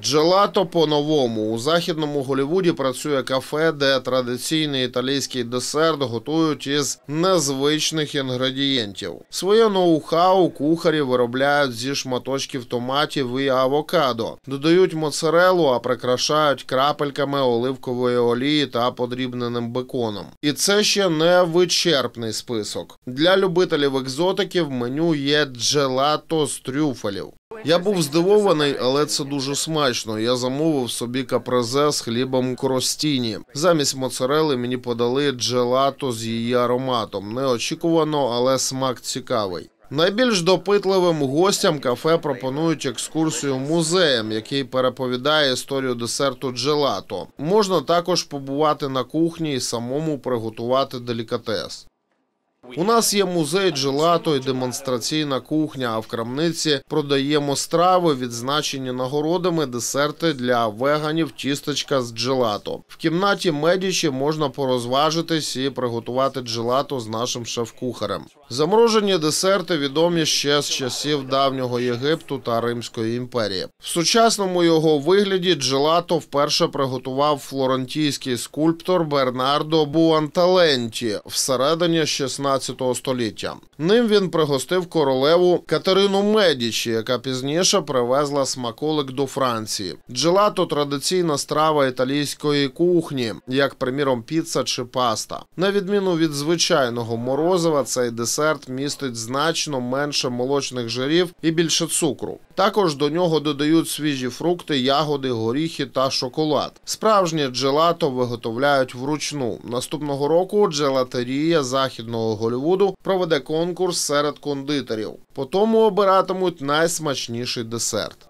Джелато по-новому у західному Голівуді працює кафе, де традиційний італійський десерт готують із незвичних інгредієнтів. Своє ноу-хау кухарі виробляють зі шматочків томатів і авокадо, додають моцарелу, а прикрашають крапельками оливкової олії та подрібненим беконом. І це ще не вичерпний список. Для любителів екзотиків меню є джелато з трюфелів. Я був здивований, але це дуже смачно. Я замовив собі капрезе з хлібом кростіні. Замість моцарели мені подали джелато з її ароматом. Неочікувано, але смак цікавий. Найбільш допитливим гостям кафе пропонують екскурсію музеєм, який переповідає історію десерту джелато. Можна також побувати на кухні і самому приготувати делікатес. У нас є музей джелато і демонстраційна кухня. А в крамниці продаємо страви, відзначені нагородами, десерти для веганів, тістечка з джелато. В кімнаті медічі можна порозважитись і приготувати джелато з нашим шеф-кухарем. Заморожені десерти відомі ще з часів давнього Єгипту та Римської імперії. В сучасному його вигляді джелато вперше приготував флорентійський скульптор Бернардо Буанталенті всередині 16 19 століття. Ним він пригостив королеву Катерину Медічі, яка пізніше привезла смаколик до Франції. Джелато традиційна страва італійської кухні, як приміром піца чи паста. На відміну від звичайного морозива, цей десерт містить значно менше молочних жирів і більше цукру. Також до нього додають свіжі фрукти, ягоди, горіхи та шоколад. Справжнє джелато виготовляють вручну. Наступного року джелатерія західного Голлівуду проведе конкурс серед кондитерів. По тому обиратимуть найсмачніший десерт.